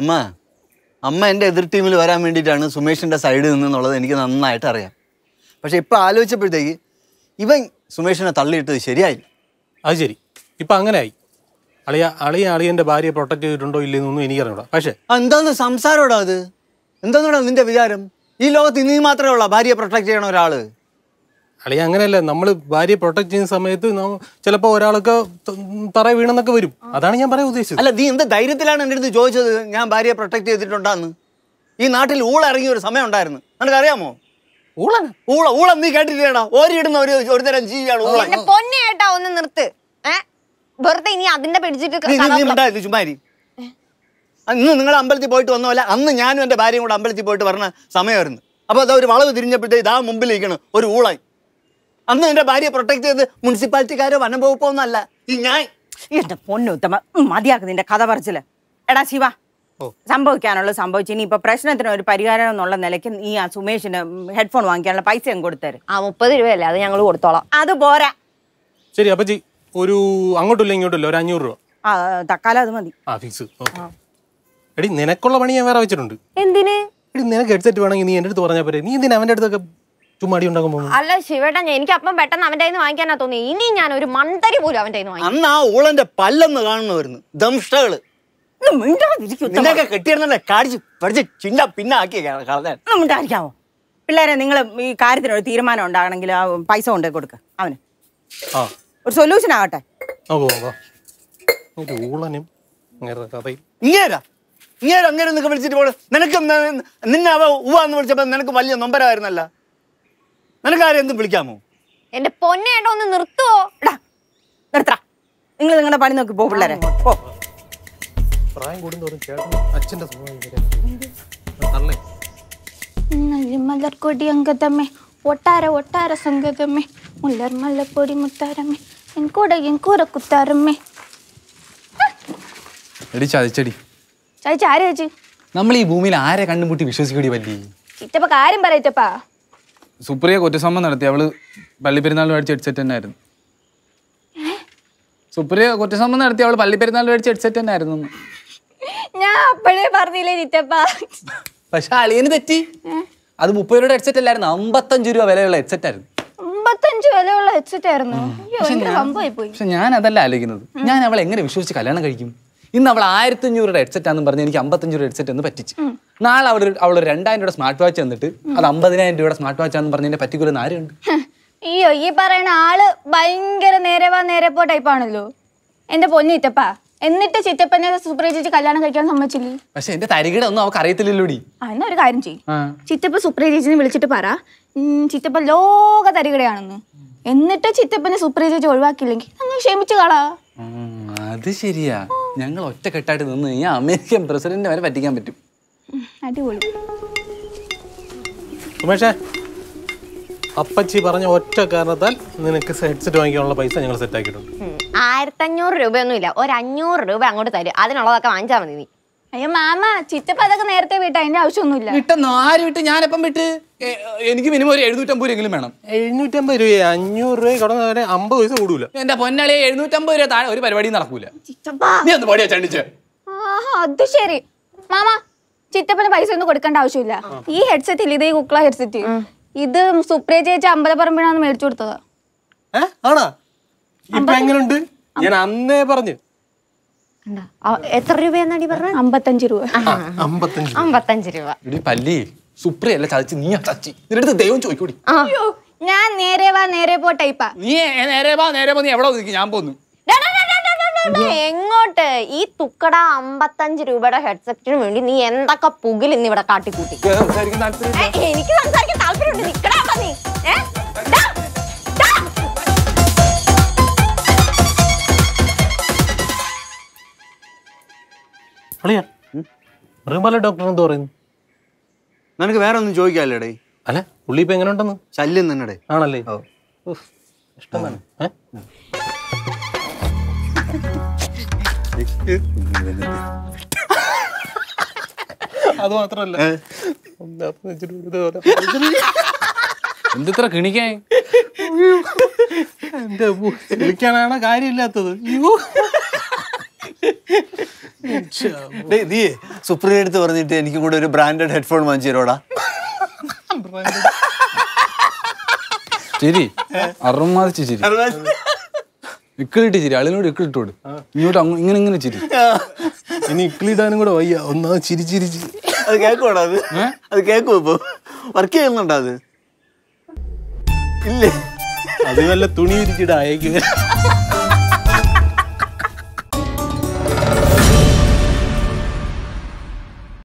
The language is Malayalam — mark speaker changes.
Speaker 1: അമ്മ അമ്മ എൻ്റെ എതിർ ടീമിൽ വരാൻ വേണ്ടിയിട്ടാണ് സുമേഷിൻ്റെ സൈഡിൽ നിന്നുള്ളത് എനിക്ക് നന്നായിട്ട് അറിയാം പക്ഷേ ഇപ്പോൾ ആലോചിച്ചപ്പോഴത്തേക്ക് ഇവൻ സുമേഷിനെ തള്ളിയിട്ടത് ശരിയായില്ല അത് ശരി ഇപ്പം ആയി അളിയ അളിയ അളിയൻ്റെ ഭാര്യയെ പ്രൊട്ടക്ട് ചെയ്തിട്ടുണ്ടോ ഇല്ലെന്നൊന്നും എനിക്കറിയണ്ട പക്ഷേ എന്താന്ന് സംസാരമോടാ അത് എന്താന്നോടാ നിന്റെ വിചാരം ഈ ലോകത്ത് നീ മാത്രമേ ഉള്ളൂ ഭാര്യയെ പ്രൊട്ടക്ട് ചെയ്യണ ഒരാൾ അളിയ അങ്ങനെയല്ല നമ്മൾ ഭാര്യ പ്രൊട്ടക്ട് ചെയ്യുന്ന സമയത്ത് ചിലപ്പോ ഒരാളൊക്കെ തറ വീണെന്നൊക്കെ വരും അതാണ് ഞാൻ പറയാൻ ഉദ്ദേശിച്ചത് അല്ല നീ എന്ത് ധൈര്യത്തിലാണ് എന്റെ അടുത്ത് ചോദിച്ചത് ഞാൻ ഭാര്യയെ പ്രൊട്ടക്ട് ചെയ്തിട്ടുണ്ടെന്ന് ഈ നാട്ടിൽ ഊള ഇറങ്ങിയ ഒരു സമയം ഉണ്ടായിരുന്നു നിനക്കറിയാമോ ഊള ഊള ഊള നീ കേട്ടിട്ടില്ലടാ ഓരിയിടുന്ന ഒരു ഒരു തരം ജീവിയാണ് ഊള പൊന്നേട്ടാ ഒന്ന് നിർത്ത് വെറുതെ ഇനി അതിന്റെ പിടിച്ചിട്ട് ചുമ്മാരി അന്ന് നിങ്ങൾ അമ്പലത്തിൽ പോയിട്ട് വന്ന പോലെ അന്ന് ഞാനും എന്റെ ഭാര്യയും കൂടെ അമ്പലത്തിൽ പോയിട്ട് വരണ സമയമായിരുന്നു അപ്പോൾ അതാ ഒരു വളവ് തിരിഞ്ഞപ്പോഴത്തേക്ക് ഇതാ മുമ്പിലിരിക്കണം ഒരു ഊളായി അന്ന് എന്റെ ഭാര്യയെ പ്രൊട്ടക്ട് ചെയ്ത് മുനിസിപ്പാലിറ്റിക്കാരോ വനം വകുപ്പോന്നല്ല ഞാൻ എന്റെ പൊന്നു ഉത്തമ മതിയാക്കും നിന്റെ കഥ പറച്ചില് എടാ ശിവ സംഭവിക്കാനുള്ള സംഭവിച്ചു ഇനി ഇപ്പൊ പ്രശ്നത്തിന് ഒരു പരിഹാരം എന്നുള്ള നിലയ്ക്ക് നീ ആ സുമേഷിന് ഹെഡ്ഫോൺ വാങ്ങിക്കാനുള്ള പൈസ ഞാൻ കൊടുത്തരും ആ മുപ്പത് രൂപയല്ലേ അത് ഞങ്ങൾ കൊടുത്തോളാം അത് പോരാ ശരി അപ്പൊ ഒരു അങ്ങോട്ടില്ല ഇങ്ങോട്ടില്ല ഒരു അഞ്ഞൂറ് രൂപ ആ തക്കാലം അത് മതി ആ ഫിക്സ് എടി നിനക്കുള്ള പണി ഞാൻ വേറെ വെച്ചിട്ടുണ്ട് എന്തിന് എടി നിനക്ക് ഹെഡ്സെറ്റ് വേണമെങ്കിൽ നീ എന്റെ അടുത്ത് പറഞ്ഞാൽ പോരെ നീ എന്തിനാ അവന്റെ അടുത്തൊക്കെ ചുമ്മാടി ഉണ്ടാകുമ്പോൾ അല്ല ശിവേട്ടാ എനിക്ക് അപ്പം പെട്ടെന്ന് അവന്റെ കയ്യിൽ നിന്ന് വാങ്ങിക്കാനാ തോന്നി ഇനി ഞാൻ ഒരു മണ്ടരി പോലും അവന്റെ കയ്യിൽ നിന്ന് അന്ന് ആ ഊളന്റെ പല്ലെന്ന് കാണുന്നവരുന്നു ദംഷ്ടകള് നിന്നൊക്കെ കെട്ടിയിരുന്നല്ലേ കാടിച്ച് പഠിച്ച് ചിന്ന പിന്നെ ആക്കി കളഞ്ഞാരിക്കാമോ പിള്ളേരെ നിങ്ങൾ ഈ കാര്യത്തിന് ഒരു തീരുമാനം ഉണ്ടാകണമെങ്കിൽ ആ പൈസ കൊണ്ടേ കൊടുക്ക അവന് ഒരു സൊല്യൂഷൻ ആവട്ടെ ഒരു ഊളനും കഥയും ഇങ്ങേരാ ഇങ്ങനെ അങ്ങനെ നിൽക്കുക വിളിച്ചിട്ട് പോകണം നിനക്ക് നിന്നെ അവ ഉവ്വാന്ന് വിളിച്ചപ്പോൾ നിനക്ക് വലിയ നൊമ്പരായിരുന്നല്ല നിനക്ക് ആരും എന്തും വിളിക്കാമോ എന്റെ പൊന്നേട്ട ഒന്ന് നിർത്തുവോ നിർത്ത നിങ്ങൾ നിങ്ങളുടെ പണി നോക്കി പോ പിള്ളേരെ പ്രായം ഒട്ടാര ഒട്ടാര സംഗതമ്മേ മുല്ലർ മല്ലപ്പൊടി മുത്താരമ്മേ എൻകൂടെ എൻകൂടെ കുത്താരമ്മേ ചതിച്ചടി ചതിച്ച ആരെ നമ്മൾ ഈ ഭൂമിയിൽ ആരെ കണ്ണുമുട്ടി വിശ്വസിക്കടി വല്ലി ചിറ്റപ്പ കാര്യം പറയറ്റപ്പാ സുപ്രിയ കുറ്റസമ്മം നടത്തി അവള് പള്ളിപ്പെരുന്നാൾ മേടിച്ച ഹെഡ്സെറ്റ് തന്നെ ആയിരുന്നു സുപ്രിയ കുറ്റസമ്മം നടത്തി അവള് പള്ളിപ്പെരുന്നാൾ മേടിച്ച ഹെഡ്സെറ്റ് തന്നെ ആയിരുന്നു ഞാൻ അപ്പോഴേ പറഞ്ഞില്ലേ നിറ്റപ്പ പക്ഷെ അളിയന് തെറ്റി അത് മുപ്പത് രൂപയുടെ ഹെഡ്സെറ്റ് അല്ലായിരുന്നു അമ്പത്തഞ്ച് രൂപ വിലയുള്ള ഹെഡ്സെറ്റ് ആയിരുന്നു അമ്പത്തഞ്ച് വിലയുള്ള ഹെഡ്സെറ്റ് ആയിരുന്നു പക്ഷെ ഞാൻ അതല്ല ആലോചിക്കുന്നത് ഞാൻ അവളെ എങ്ങനെ വിശ്വസിച്ച് കല്യാണം കഴിക്കും ഇന്ന് അവൾ ആയിരത്തി അഞ്ഞൂറ് ഹെഡ്സെറ്റ് ആണെന്ന് പറഞ്ഞ് എനിക്ക് അമ്പത്തഞ്ച് രൂപ ഹെഡ്സെറ്റ് എന്ന് പറ്റിച്ചു നാളെ അവിടെ അവൾ രണ്ടായിരം രൂപയുടെ സ്മാർട്ട് വാച്ച് തന്നിട്ട് അത് അമ്പതിനായിരം രൂപയുടെ സ്മാർട്ട് വാച്ച് ആണെന്ന് പറഞ്ഞതിന്റെ പറ്റിക്കൊരു നാരുണ്ട് അയ്യോ ഈ പറയുന്ന ആള് ഭയങ്കര നേരെ വാ നേരെ പോ ടൈപ്പ് ആണല്ലോ എന്റെ പൊന്നിട്ടപ്പാ എന്നിട്ട് ചിറ്റപ്പനെ സൂപ്പർ ചേച്ചി കല്യാണം കഴിക്കാൻ സമ്മതിച്ചില്ലേ പക്ഷെ എന്റെ തരികിട ഒന്നും അവർക്ക് അറിയത്തില്ലല്ലോടി എന്നാ ഒരു കാര്യം ചെയ്യും ചിറ്റപ്പ സൂപ്പർ ചേച്ചിനെ വിളിച്ചിട്ട് പറ ചിറ്റപ്പ ലോക തരികിടയാണെന്ന് എന്നിട്ട് ചിറ്റപ്പനെ സൂപ്പർ ചേച്ചി ഒഴിവാക്കിയില്ലെങ്കിൽ അങ്ങ് ക്ഷമിച്ചു കളാ അത് ശരിയാ ഞങ്ങൾ ഒറ്റക്കെട്ടായിട്ട് നിന്ന് കഴിഞ്ഞാൽ അമേരിക്കൻ പ്രസിഡന്റ് വരെ പറ്റിക്കാൻ പറ്റും അടിപൊളി ഉമേഷേ അപ്പച്ചി പറഞ്ഞ ഒറ്റ കാരണത്താൽ നിനക്ക് ഹെഡ്സെറ്റ് വാങ്ങിക്കാനുള്ള പൈസ ഞങ്ങൾ സെറ്റ് ആക്കിയിട്ടുണ്ട് ആയിരത്തഞ്ഞൂറ് രൂപയൊന്നും ഇല്ല ഒരു അഞ്ഞൂറ് രൂപ അങ്ങോട്ട് തരും അതിനുള്ളതൊക്കെ വാങ്ങിച്ചാൽ മതി നീ അയ്യോ മാമ ചിറ്റപ്പ അതൊക്കെ നേരത്തെ വിട്ട് അതിന്റെ ആവശ്യമൊന്നുമില്ല വിട്ടെന്നോ ആര് വിട്ട് ഞാനിപ്പം വിട്ട് എനിക്ക് മിനിമം ഒരു എഴുന്നൂറ്റമ്പത് രൂപയെങ്കിലും വേണം എഴുന്നൂറ്റമ്പത് രൂപ അഞ്ഞൂറ് രൂപ വരെ അമ്പത് പൈസ കൂടൂല എന്റെ പൊന്നാളി എഴുന്നൂറ്റമ്പത് രൂപ താഴെ ഒരു പരിപാടി നടക്കൂല നീ ഒന്ന് പടിയാ ചണ്ടിച്ച് അത് ശരി മാമാ ചിറ്റപ്പന് പൈസ ഒന്നും കൊടുക്കേണ്ട ആവശ്യമില്ല ഈ ഹെഡ്സെറ്റ് ഇല്ല ഇത് ഈ കുക്ല ഹെഡ്സെറ്റ് ഇത് സുപ്രിയ ചേച്ചി അമ്പലപ്പറമ്പിനാണ് മേടിച്ചു കൊടുത്തത് ഞാൻ അന്നേ പറഞ്ഞു എത്ര രൂപ രൂപ പല്ലി ദൈവം ചോദിക്കൂടി ഞാൻ നേരെ വാ നേരെ പോ ടൈപ്പാ നീ നേരെ വാ നേരെ പോ നീ എവിടെ ഞാൻ പോന്നു എങ്ങോട്ട് ഈ തുക്കട അമ്പത്തഞ്ച് രൂപയുടെ ഹെഡ്സെറ്റിന് വേണ്ടി നീ എന്തൊക്കെ പുകിൽ ഇന്ന് ഇവിടെ കാട്ടിക്കൂട്ടി എനിക്ക് സംസാരിക്കാൻ താല്പര്യമുണ്ട് നിനക്ക് വേറെ ഒന്നും ചോദിക്കാല്ലേടേ അല്ല പുള്ളി ഇപ്പൊ എങ്ങനെ ഉണ്ടെന്ന് ശല്യം തന്നെടേ ആണല്ലേ ഇഷ്ടമാണ് ഏഹ് അത് മാത്രല്ല എന്തിത്ര കിണിക്കാൻ എന്റെ വിളിക്കാനാണ് കാര്യമില്ലാത്തത് നീ സുപ്രിയ അടുത്ത് പറഞ്ഞിട്ട് എനിക്ക് കൂടെ ഒരു ബ്രാൻഡഡ് ഹെഡ്ഫോൺ വാങ്ങിച്ചു തരോടാ ശരി അറുമാതിച്ച് ശരി ഇക്കിളിട്ട് ചിരി അളിനോട് ഇക്കിളിട്ട് കൊടു ഇങ്ങോട്ട് ഇങ്ങനെ ഇങ്ങനെ ചിരി ഇനി ഇക്കിളിടാനും കൂടെ വയ്യ ഒന്നാ ചിരി ചിരിച്ച് അത് കേക്കോടാ അത് അത് കേക്കോ ഇപ്പൊ വർക്ക് ചെയ്യുന്നുണ്ടോ അത് ഇല്ലേ അത് വല്ല തുണി ഇരിച്ചിട്ട് അയക്കുക